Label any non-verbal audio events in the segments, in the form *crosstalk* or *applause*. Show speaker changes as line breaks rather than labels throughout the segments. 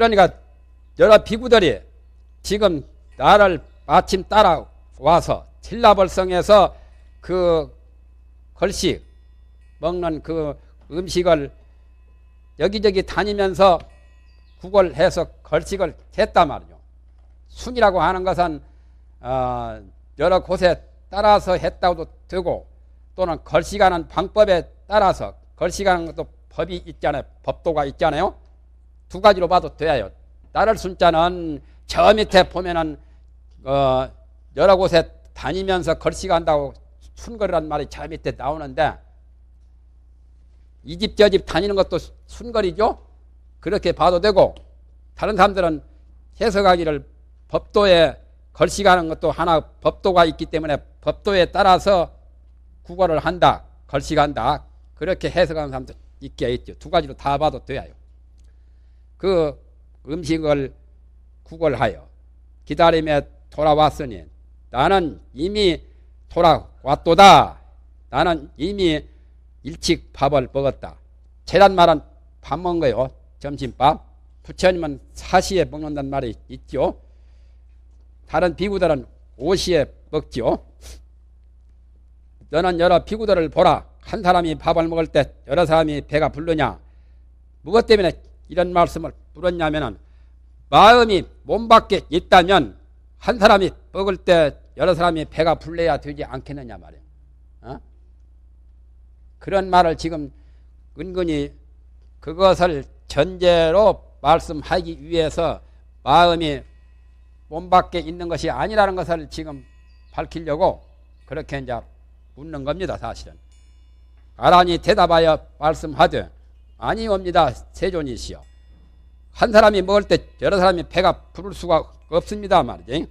그러니까 여러 비구들이 지금 나를 마침 따라와서 칠라벌성에서그 걸식 먹는 그 음식을 여기저기 다니면서 구걸해서 걸식을 했단 말이죠. 순이라고 하는 것은 어, 여러 곳에 따라서 했다고도 되고 또는 걸식하는 방법에 따라서 걸식하는 것도 법이 있잖아요. 법도가 있잖아요. 두 가지로 봐도 돼요. 따를 순자는 저 밑에 보면은 어 여러 곳에 다니면서 걸씨가 한다고 순거리란 말이 저 밑에 나오는데 이 집 저 집 다니는 것도 순거리죠. 그렇게 봐도 되고 다른 사람들은 해석하기를 법도에 걸씨가는 것도 하나 법도가 있기 때문에 법도에 따라서 국어를 한다, 걸씨간다 그렇게 해석하는 사람도 있게 있죠. 두 가지로 다 봐도 돼요. 그 음식을 구걸하여 기다림에 돌아왔으니 나는 이미 돌아왔도다. 나는 이미 일찍 밥을 먹었다. 재단 말은 밥 먹은 거요. 점심밥. 부처님은 사시에 먹는단 말이 있죠. 다른 비구들은 오시에 먹지요. 너는 여러 비구들을 보라. 한 사람이 밥을 먹을 때 여러 사람이 배가 부르냐. 무엇 때문에 이런 말씀을 물었냐면은 마음이 몸 밖에 있다면 한 사람이 먹을 때 여러 사람이 배가 불러야 되지 않겠느냐 말이에요. 어? 그런 말을 지금 은근히 그것을 전제로 말씀하기 위해서 마음이 몸 밖에 있는 것이 아니라는 것을 지금 밝히려고 그렇게 이제 묻는 겁니다, 사실은. 가란이 대답하여 말씀하되 아니 옵니다. 세존이시여. 한 사람이 먹을 때 여러 사람이 배가 부를 수가 없습니다. 말이지. 예?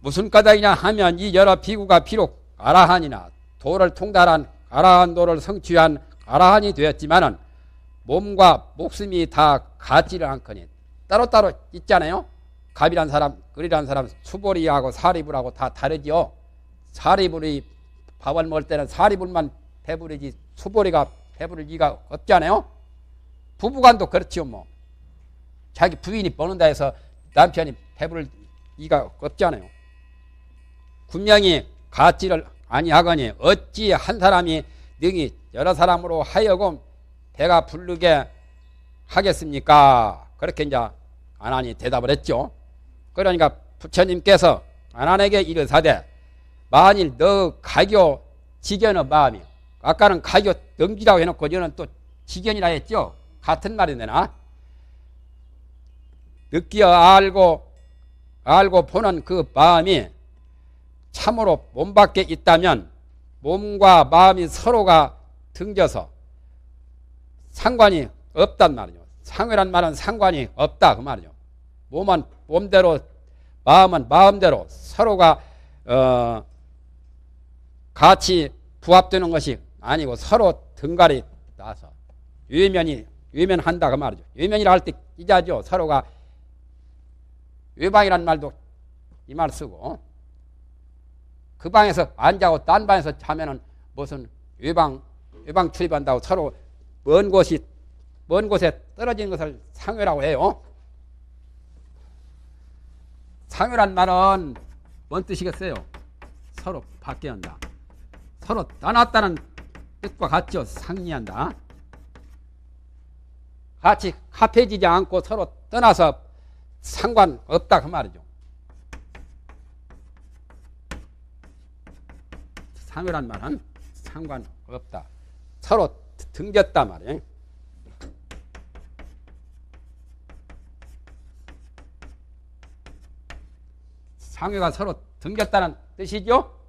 무슨 까닭이냐 하면 이 여러 비구가 비록 아라한이나 도를 통달한 아라한 도를 성취한 아라한이 되었지만은 몸과 목숨이 다 같지를 않거니 따로따로 있잖아요. 갑이란 사람, 을이란 사람, 수보리하고 사리불하고 다 다르지요. 사리불이 밥을 먹을 때는 사리불만 배부르지 수보리가 해부를 이가 없잖아요. 부부간도 그렇지요 뭐. 자기 부인이 버는다 해서 남편이 해부를 가 없잖아요. 분명히 가치를 아니하거니 어찌 한 사람이 능히 여러 사람으로 하여금 배가 부르게 하겠습니까? 그렇게 이제 아난이 대답을 했죠. 그러니까 부처님께서 아난에게 이르사대 만일 너 가교 지견의 마음이 아까는 가교 등기라고 해놓고 저는 또 직연이라 했죠. 같은 말인데나. 느끼 알고 알고 보는 그 마음이 참으로 몸 밖에 있다면 몸과 마음이 서로가 등져서 상관이 없단 말이죠. 상회란 말은 상관이 없다 그 말이죠. 몸은 몸대로 마음은 마음대로 서로가 어, 같이 부합되는 것이 아니고 서로 등갈이 따서 유면이유면한다그 말이죠. 유면이라할때이자죠 서로가 외방이란 말도 이 말 쓰고 그 방에서 앉아고딴 방에서 자면은 무슨 외방 외방 출입한다고 서로 먼 곳이 먼 곳에 떨어진 것을 상회라고 해요. 상회란 말은 뭔 뜻이겠어요? 서로 바뀌었다 서로 떠났다는 뜻과 같죠. 상리한다. 같이 합해지지 않고 서로 떠나서 상관없다 그 말이죠. 상이란 말은 상관없다. 서로 등졌다 말이에요. 상위가 서로 등겼다는 뜻이죠.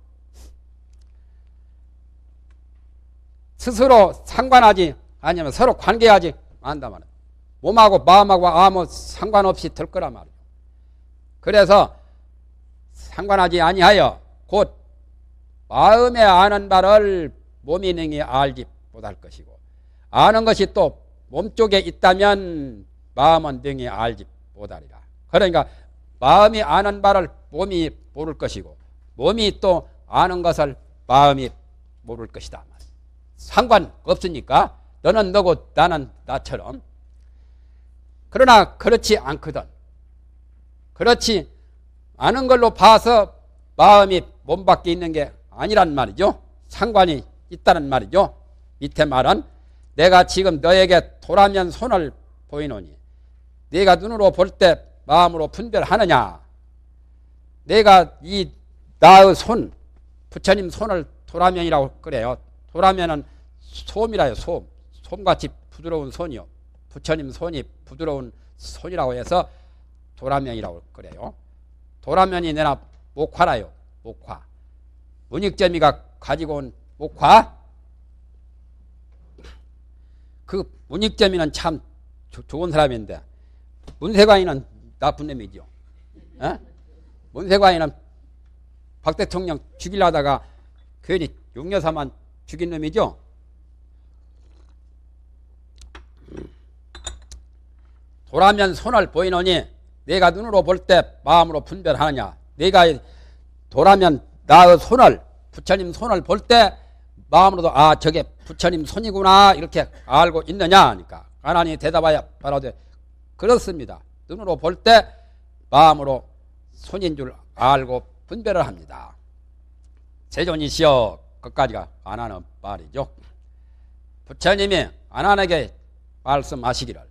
스스로 상관하지 아니면 서로 관계하지 않단 말이에 몸하고 마음하고 아무 상관없이 될 거란 말이에 그래서 상관하지 아니하여 곧 마음에 아는 바를 몸이 능히 알지 못할 것이고 아는 것이 또 몸쪽에 있다면 마음은 능히 알지 못하리라. 그러니까 마음이 아는 바를 몸이 모를 것이고 몸이 또 아는 것을 마음이 모를 것이다. 상관없으니까 너는 너고 나는 나처럼 그러나 그렇지 않거든 그렇지 않은 걸로 봐서 마음이 몸 밖에 있는 게 아니란 말이죠 상관이 있다는 말이죠 밑에 말은 내가 지금 너에게 돌아면 손을 보이노니 내가 눈으로 볼 때 마음으로 분별하느냐 내가 이 나의 손 부처님 손을 도라면이라고 그래요 도라면은 솜이라 요 솜. 솜같이 부드러운 손이요. 부처님 손이 부드러운 손이라고 해서 도라면이라고 그래요. 도라면이 내나 목화라요. 목화. 문익재미가 가지고 온 목화. 그 문익재미는 참 조, 좋은 사람인데 문세관이는 나쁜 놈이죠. 에? 어? 문세관이는 박 대통령 죽이려다가 괜히 용여사만 죽인 놈이죠. 도라면 손을 보이노니 내가 눈으로 볼 때 마음으로 분별하느냐 내가 도라면 나의 손을 부처님 손을 볼 때 마음으로도 아 저게 부처님 손이구나 이렇게 알고 있느냐 하니까 가난이 대답하여 바라되 그렇습니다 눈으로 볼 때 마음으로 손인 줄 알고 분별을 합니다 세존이시여 끝까지가 안하는 말이죠 부처님이 안한에게 말씀하시기를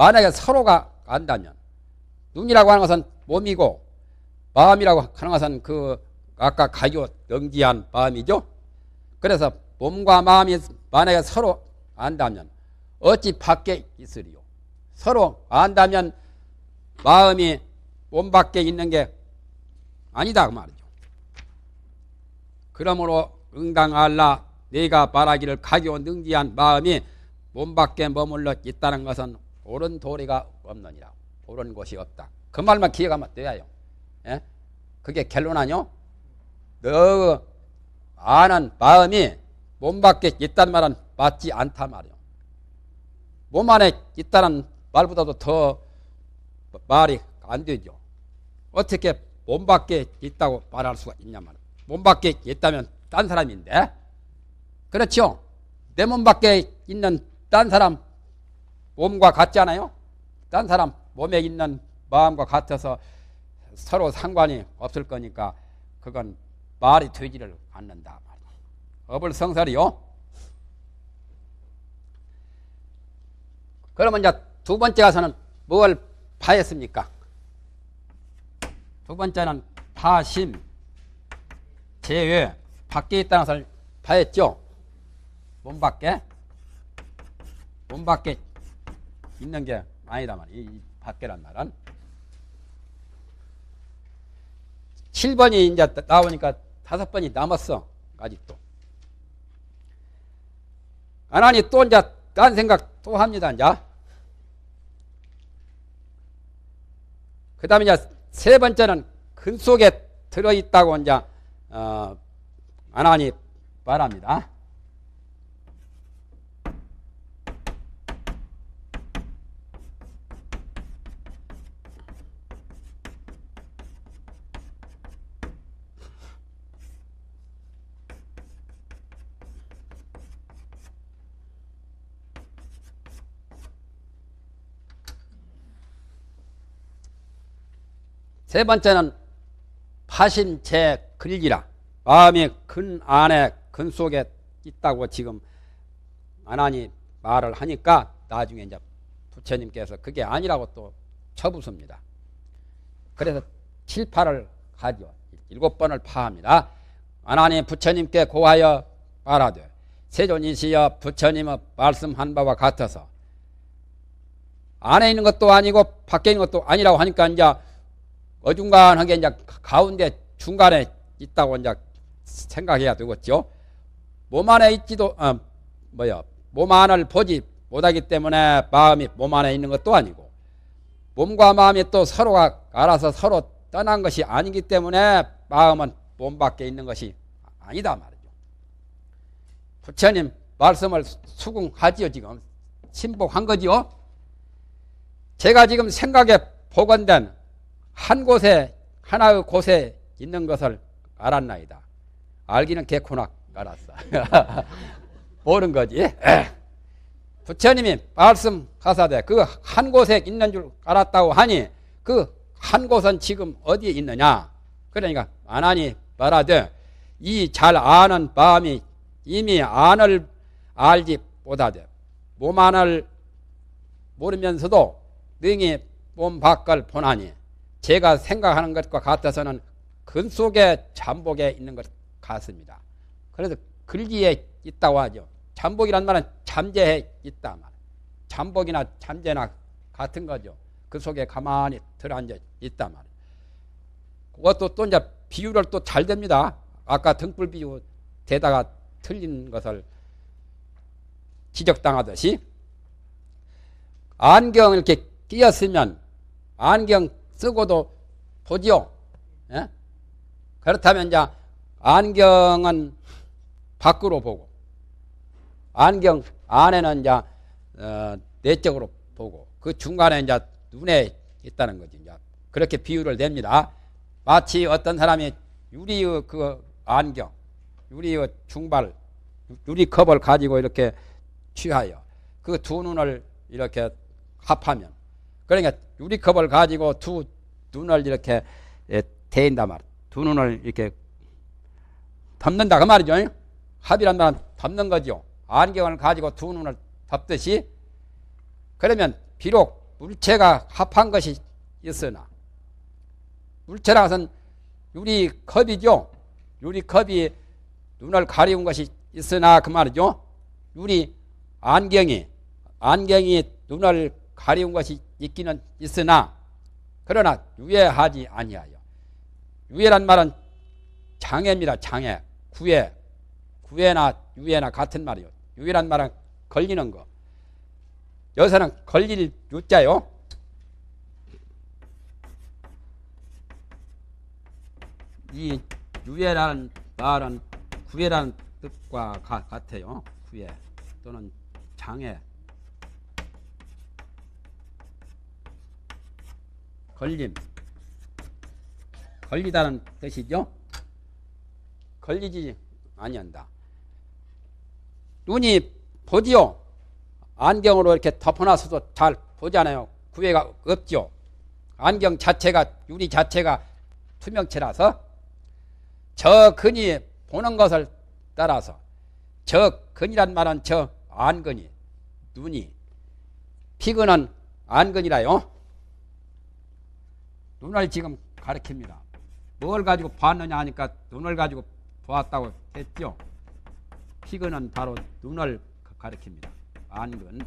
만약에 서로가 안다면 눈이라고 하는 것은 몸이고 마음이라고 하는 것은 그 아까 가교 연기한 마음이죠. 그래서 몸과 마음이 만약에 서로 안다면 어찌 밖에 있으리요. 서로 안다면 마음이 몸 밖에 있는 게 아니다 그 말이죠. 그러므로 응당할라 내가 말하기를 가교 능기한 마음이 몸 밖에 머물러 있다는 것은 옳은 도리가 없느니라. 옳은 것이 없다. 그 말만 기억하면 돼요. 예? 그게 결론 아니요? 너 아는 마음이 몸 밖에 있다 말은 맞지 않다 말이요. 몸 안에 있다는 말보다도 더 말이 안 되죠. 어떻게 몸 밖에 있다고 말할 수가 있냐 말이야. 몸 밖에 있다면 딴 사람인데. 그렇죠? 내 몸 밖에 있는 딴 사람 몸과 같잖아요. 딴 사람 몸에 있는 마음과 같아서 서로 상관이 없을 거니까 그건 말이 되지를 않는다. 업을 성설이요. 그러면 이제 두 번째 가서는 뭘 파했습니까? 두 번째는 파심, 제외, 밖에 있다는 것을 파했죠. 몸 밖에. 몸 밖에 있는 게 아니다 만이 밖에란 말은 7번이 이제 나오니까 다섯 번이 남았어 아직도 가나이또 이제 딴 생각 또 합니다 이제 그 다음에 이제 세 번째는 근 속에 들어있다고 이제 어, 가나이 말합니다 세 번째는 파심 제근일기라 마음이 근 안에 근 속에 있다고 지금 아나니 말을 하니까 나중에 이제 부처님께서 그게 아니라고 또 쳐부숩니다. 그래서 칠파를 하죠. 일곱 번을 파합니다. 아나니 부처님께 고하여 말하되 세존이시여 부처님의 말씀한 바와 같아서 안에 있는 것도 아니고 밖에 있는 것도 아니라고 하니까 이제 어중간하게 이제 가운데 중간에 있다고 이제 생각해야 되겠죠. 몸 안에 있지도 어, 뭐야 몸 안을 보지 못하기 때문에 마음이 몸 안에 있는 것도 아니고 몸과 마음이 또 서로가 알아서 서로 떠난 것이 아니기 때문에 마음은 몸 밖에 있는 것이 아니다 말이죠. 부처님 말씀을 수긍하지요 지금 신복한 거지요. 제가 지금 생각에 복원된 한 곳에 하나의 곳에 있는 것을 알았나이다. 알기는 개코나 알았어. *laughs* 모른 거지. *clears throat* 부처님이 말씀하사되 그 한 곳에 있는 줄 알았다고 하니 그 한 곳은 지금 어디에 있느냐? 그러니까 아나니 말하되 이 잘 아는 마음이 이미 안을 알지 못하되 몸 안을 모르면서도 능히 몸 밖을 보나니 제가 생각하는 것과 같아서는 근 속에 잠복에 있는 것 같습니다. 그래서 글기에 있다고 하죠. 잠복이란 말은 잠재해 있다 말. 잠복이나 잠재나 같은 거죠. 그 속에 가만히 들어앉아 있다 말. 그것도 또 이제 비유를 또 잘 됩니다. 아까 등불 비유 대다가 틀린 것을 지적당하듯이 안경 을 이렇게 끼었으면 안경 쓰고도 보지요. 예? 그렇다면 이제 안경은 밖으로 보고 안경 안에는 이제 어, 내적으로 보고 그 중간에 이제 눈에 있다는 거지. 이제 그렇게 비유를 냅니다. 마치 어떤 사람이 유리의 그 안경, 유리의 중발, 유리 컵을 가지고 이렇게 취하여 그 두 눈을 이렇게 합하면 그러니까 유리컵을 가지고 두 눈을 이렇게 예, 대인다 말. 두 눈을 이렇게 덮는다 그 말이죠. 합이란 말은 덮는 거죠. 안경을 가지고 두 눈을 덮듯이 그러면 비록 물체가 합한 것이 있으나 물체라 것은 유리컵이죠. 유리컵이 눈을 가리운 것이 있으나 그 말이죠. 유리 안경이 안경이 눈을 가리운 것이 있기는 있으나 그러나 유해하지 아니하여 유해란 말은 장애입니다. 장애, 구애, 구애나 유해나 같은 말이요. 유해란 말은 걸리는 거. 여기서는 걸릴 유자요. 이 유해라는 말은 구애라는 뜻과 가, 같아요. 구애 또는 장애. 걸림 걸리다는 뜻이죠 걸리지 아니한다 눈이 보지요 안경으로 이렇게 덮어놔서도 잘 보잖아요 구애가 없죠 안경 자체가 유리 자체가 투명체라서 저 근이 보는 것을 따라서 저 근이란 말은 저 안근이 눈이 피근은 안근이라요 눈을 지금 가리킵니다. 뭘 가지고 봤느냐 하니까 눈을 가지고 보았다고 했죠. 피근은 바로 눈을 가리킵니다. 안근.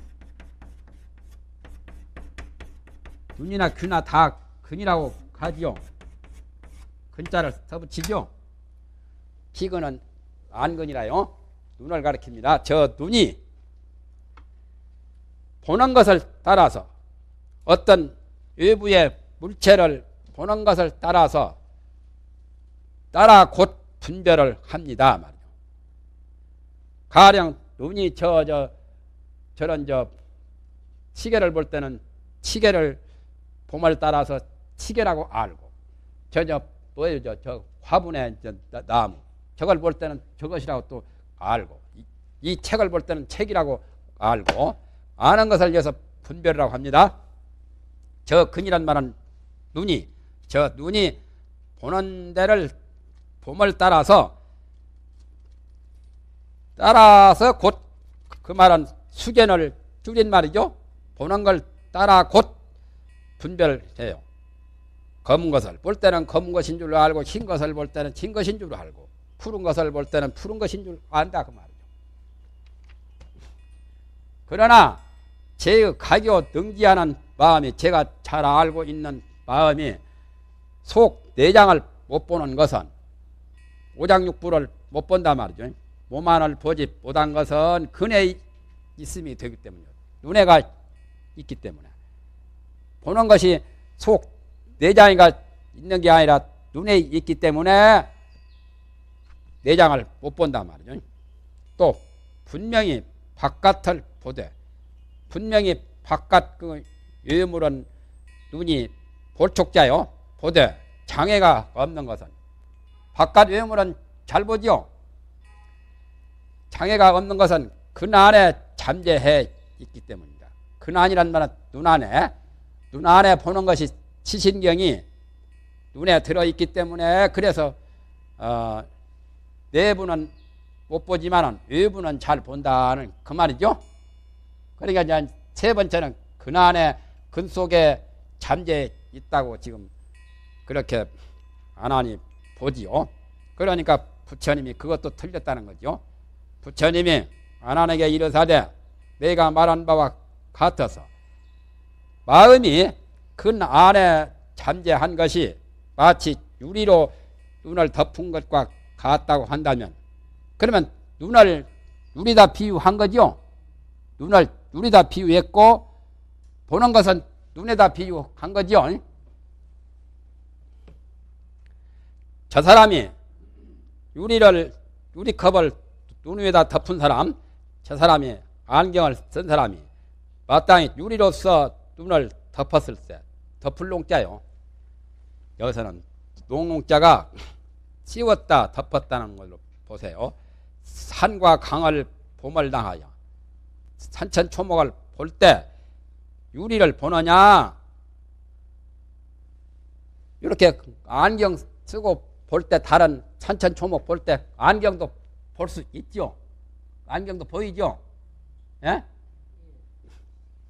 눈이나 귀나 다 근이라고 하지요. 근자를 써붙이죠. 피근은 안근이라요. 눈을 가리킵니다. 저 눈이 보는 것을 따라서 어떤 외부의 물체를 보는 것을 따라서 따라 곧 분별을 합니다. 가령 눈이 저, 저, 저런 저 시계를 볼 때는 시계를 봄을 따라서 시계라고 알고 저, 저, 뭐예요? 저, 저 화분의 저 나무. 저걸 볼 때는 저것이라고 또 알고 이, 이 책을 볼 때는 책이라고 알고 아는 것을 위해서 분별이라고 합니다. 저 근이란 말은 눈이 저 눈이 보는 데를 봄을 따라서 따라서 곧 그 말은 수견을 줄인 말이죠. 보는 걸 따라 곧 분별해요. 검은 것을 볼 때는 검은 것인 줄 알고 흰 것을 볼 때는 흰 것인 줄 알고 푸른 것을 볼 때는 푸른 것인 줄 안다 그 말이죠. 그러나 제 가교 등지하는 마음이 제가 잘 알고 있는 마음이 속 내장을 못 보는 것은 오장육부를 못 본단 말이죠. 몸 안을 보지 못한 것은 근에 있음이 되기 때문이요. 눈에가 있기 때문에. 보는 것이 속 내장이가 있는 게 아니라 눈에 있기 때문에 내장을 못 본단 말이죠. 또 분명히 바깥을 보되 분명히 바깥 그유물은 눈이 보촉자요 보되 장애가 없는 것은 바깥 외물은 잘 보지요. 장애가 없는 것은 그안에 잠재해 있기 때문입니다. 그안이란 말은 눈 안에 눈 안에 보는 것이 시신경이 눈에 들어있기 때문에 그래서 어, 내부는 못 보지만 외부는 잘 본다는 그 말이죠. 그러니까 이제 세 번째는 근안에 근 속에 잠재 있다고 지금 그렇게 하나님 보지요. 그러니까 부처님이 그것도 틀렸다는 거죠. 부처님이 아난에게 이르사되 내가 말한 바와 같아서 마음이 큰 안에 잠재한 것이 마치 유리로 눈을 덮은 것과 같다고 한다면 그러면 눈을 유리다 비유한 거죠. 눈을 유리다 비유했고 보는 것은 눈에다 비유한 거죠. 저 사람이 유리를 유리컵을 눈 위에다 덮은 사람, 저 사람이 안경을 쓴 사람이 마땅히 유리로서 눈을 덮었을 때 덮을 농자요. 여기서는 농농자가 씌웠다 덮었다는 걸로 보세요. 산과 강을 봄을 당하여 산천 초목을 볼때 유리를 보느냐? 이렇게 안경 쓰고 볼 때 다른 천천 초목 볼 때 안경도 볼 수 있죠. 안경도 보이죠. 예?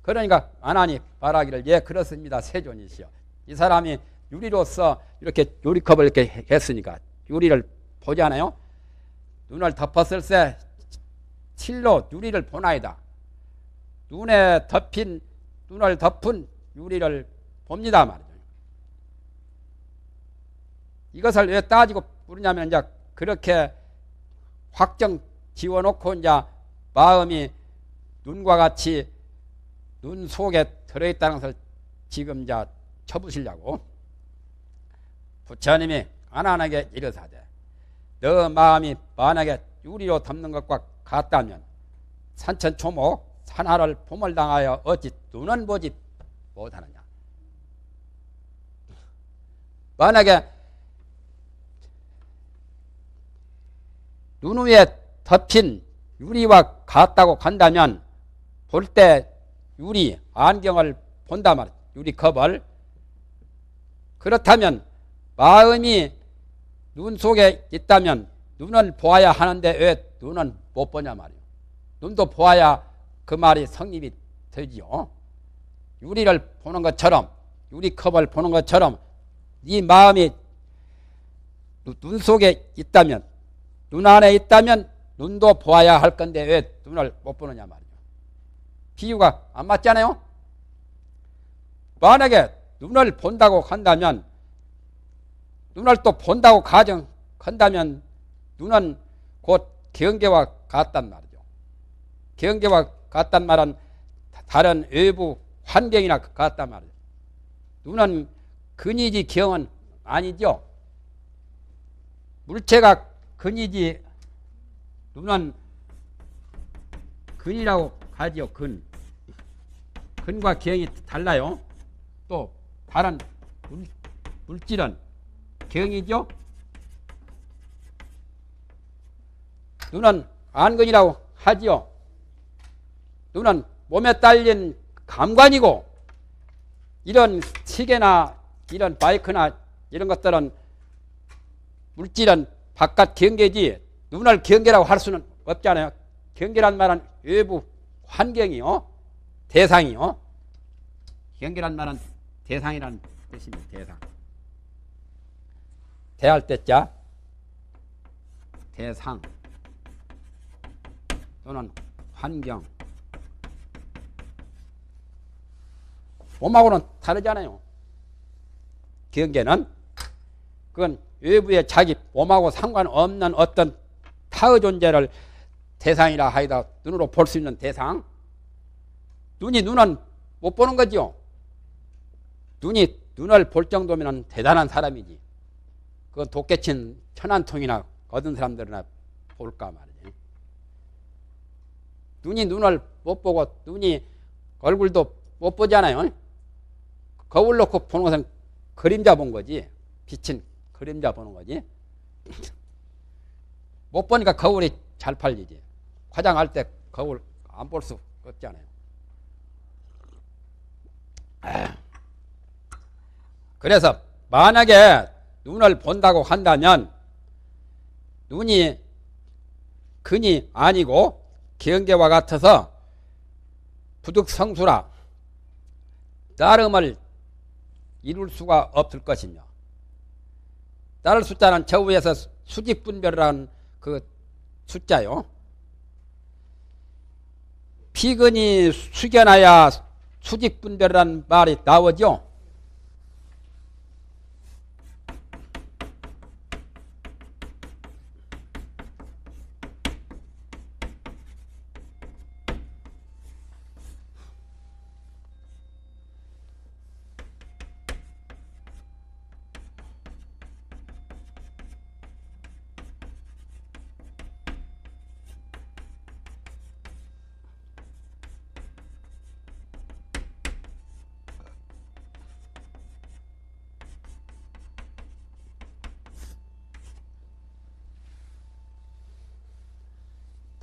그러니까 아나니 바라기를 예 그렇습니다 세존이시여. 이 사람이 유리로서 이렇게 유리컵을 이렇게 했으니까 유리를 보잖아요. 눈을 덮었을 때 실로 유리를 보나이다. 눈에 덮인 눈을 덮은 유리를 봅니다 말이죠. 이것을 왜 따지고 부르냐면 이제 그렇게 확정 지워놓고 이제 마음이 눈과 같이 눈 속에 들어있다는 것을 지금 자 쳐부시려고 부처님이 가난하게 이르사대 너 마음이 만약에 유리로 덮는 것과 같다면 산천 초목 하나를 봄을 당하여 어찌 눈은 보지 못하느냐. 만약에 눈 위에 덮인 유리와 같다고 간다면 볼 때 유리 안경을 본다 말 유리컵을. 그렇다면 마음이 눈 속에 있다면 눈을 보아야 하는데 왜 눈은 못 보냐 말이야. 눈도 보아야 그 말이 성립이 되지요. 유리를 보는 것처럼 유리컵을 보는 것처럼 네 마음이 눈 속에 있다면 눈 안에 있다면 눈도 보아야 할 건데 왜 눈을 못 보느냐 말이야. 비유가 안 맞잖아요. 만약에 눈을 본다고 한다면 눈을 또 본다고 가정한다면 눈은 곧 경계와 같단 말이죠. 경계와 같단 말은 다른 외부 환경이나 같단 말이에요. 눈은 근이지 경은 아니죠. 물체가 근이지 눈은 근이라고 하지요. 근. 근과 경이 달라요. 또 다른 물, 물질은 경이죠. 눈은 안근이라고 하지요. 눈은 몸에 딸린 감관이고 이런 시계나 이런 바이크나 이런 것들은 물질은 바깥 경계지 눈을 경계라고 할 수는 없잖아요. 경계란 말은 외부 환경이요. 대상이요. 경계란 말은 대상이라는 뜻입니다. 대상. 대할 때자 대상 또는 환경 봄하고는 다르잖아요. 경계는 그건 외부의 자기 봄하고 상관없는 어떤 타의 존재를 대상이라 하이다 눈으로 볼 수 있는 대상 눈이 눈은 못 보는 거지요. 눈이 눈을 볼 정도면 대단한 사람이지. 그건 도깨친 천안통이나 거든 사람들이나 볼까 말이지. 눈이 눈을 못 보고 눈이 얼굴도 못 보잖아요. 거울 놓고 보는 것은 그림자 본 거지. 빛친 그림자 보는 거지. *laughs* 못 보니까 거울이 잘 팔리지. 화장할 때 거울 안 볼 수 없잖아요. 그래서 만약에 눈을 본다고 한다면 눈이 근이 아니고 경계와 같아서 부득성수라 따름을 이룰 수가 없을 것이며 딸 숫자는 저우에서 수직 분별이라는 그 숫자요. 피근이 숙연하야 수직 분별이라는 말이 나오죠.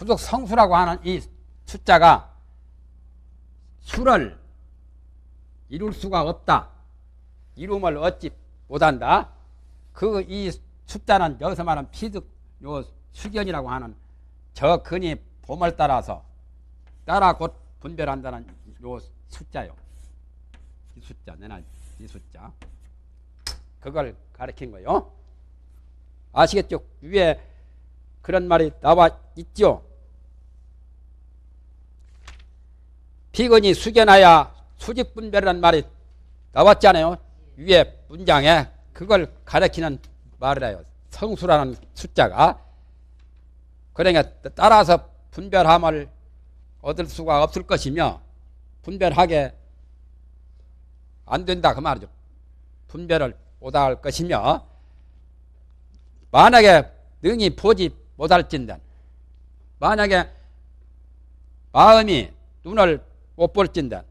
구속 성수라고 하는 이 숫자가 수를 이룰 수가 없다. 이름을 얻지 못한다. 그 이 숫자는 여기서 말하는 피득 요 수견이라고 하는 저 근이 봄을 따라서 따라 곧 분별한다는 요 숫자요. 이 숫자 내나 이 숫자 그걸 가르친 거요. 아시겠죠? 위에 그런 말이 나와 있죠. 비건이 숙연하야 수직 분별이란 말이 나왔잖아요. 위에 문장에 그걸 가리키는 말이 해요. 성수라는 숫자가. 그러니까 따라서 분별함을 얻을 수가 없을 것이며 분별하게 안 된다 그 말이죠. 분별을 못 할 것이며 만약에 능히 보지 못할진단 만약에 마음이 눈을 못 볼진데.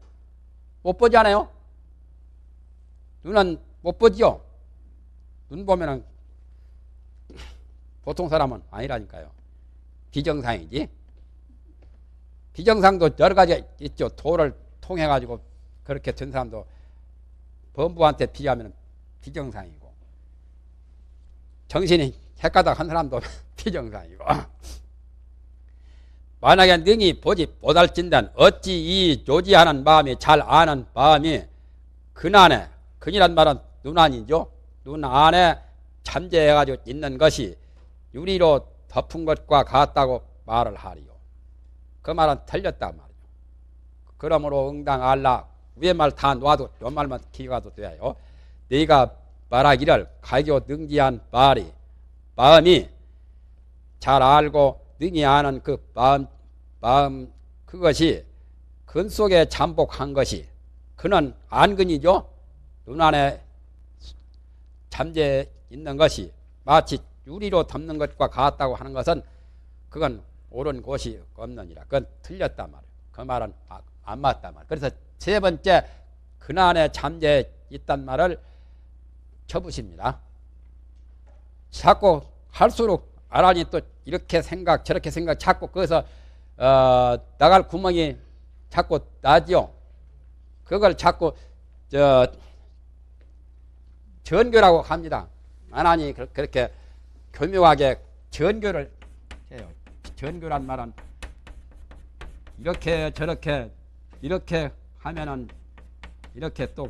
못 보지 않아요? 눈은 못 보지요? 눈 보면은 *clears throat* 보통 사람은 아니라니까요. 비정상이지. 비정상도 여러 가지 있죠. 도를 통해 가지고 그렇게 된 사람도 범부한테 비하면 비정상이고 정신이 헷가닥 한 사람도 *laughs* 비정상이고 만약에 능히 보지 보달진단 어찌 이 조지하는 마음이 잘 아는 마음이 근안에 근이란 말은 눈안이죠. 눈 안에 잠재해가지고 있는 것이 유리로 덮은 것과 같다고 말을 하리요. 그 말은 틀렸단 말이죠. 그러므로 응당 알라 위에 말다놓아도요 말만 기가도 돼요. 네가 말하기를 가교 능지한 말이 마음이 잘 알고 능히 아는 그 마음, 마음 그것이 근 속에 잠복한 것이 그는 안근이죠. 눈 안에 잠재 있는 것이 마치 유리로 덮는 것과 같다고 하는 것은 그건 옳은 곳이 없느니라. 그건 틀렸단 말이에요. 그 말은 아, 안맞단 말. 이에요 그래서 세 번째 그안에 잠재 있단 말을 쳐부십니다. 자꾸 할수록 아라니또 이렇게 생각 저렇게 생각 자꾸 거기서 어, 나갈 구멍이 자꾸 나지요. 그걸 자꾸 저 전교라고 합니다. 아라니 그렇게 교묘하게 전교를 해요. 전교란 말은 이렇게 저렇게 이렇게 하면은 이렇게 또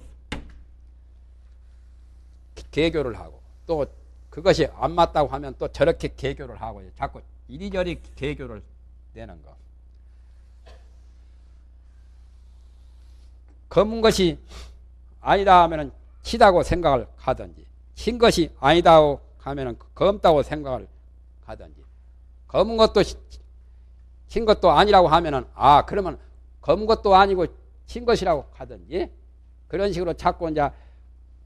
개교를 하고 또 그것이 안 맞다고 하면 또 저렇게 개교를 하고 자꾸 이리저리 개교를 내는 거. 검은 것이 아니다 하면 치다고 생각을 하든지 흰 것이 아니다하면 검다고 생각을 하든지 검은 것도 흰 것도 아니라고 하면아 그러면 검은 것도 아니고 흰 것이라고 하든지 그런 식으로 자꾸 이제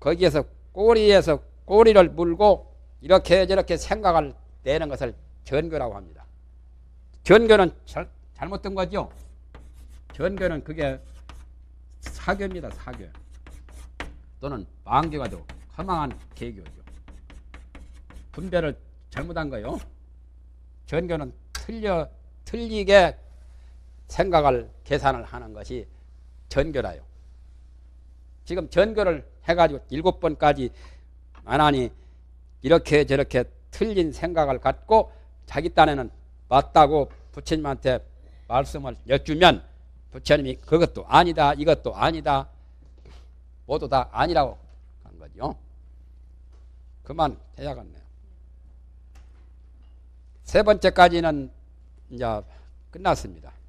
거기에서 꼬리에서 꼬리를 물고 이렇게 저렇게 생각을 내는 것을 전교라고 합니다. 견교는 잘, 잘못된 거죠. 견교는 그게 사교입니다. 사교 또는 망교가도 허망한 개교죠. 분별을 잘못한 거요. 견교는 틀려 틀리게 생각을 계산을 하는 것이 전교라요. 지금 전교를 해가지고 일곱 번까지 안 하니 이렇게 저렇게 틀린 생각을 갖고 자기 딴에는 맞다고 부처님한테 말씀을 여쭈면 부처님이 그것도 아니다 이것도 아니다 모두 다 아니라고 한 거죠. 그만 해야겠네요. 세 번째까지는 이제 끝났습니다.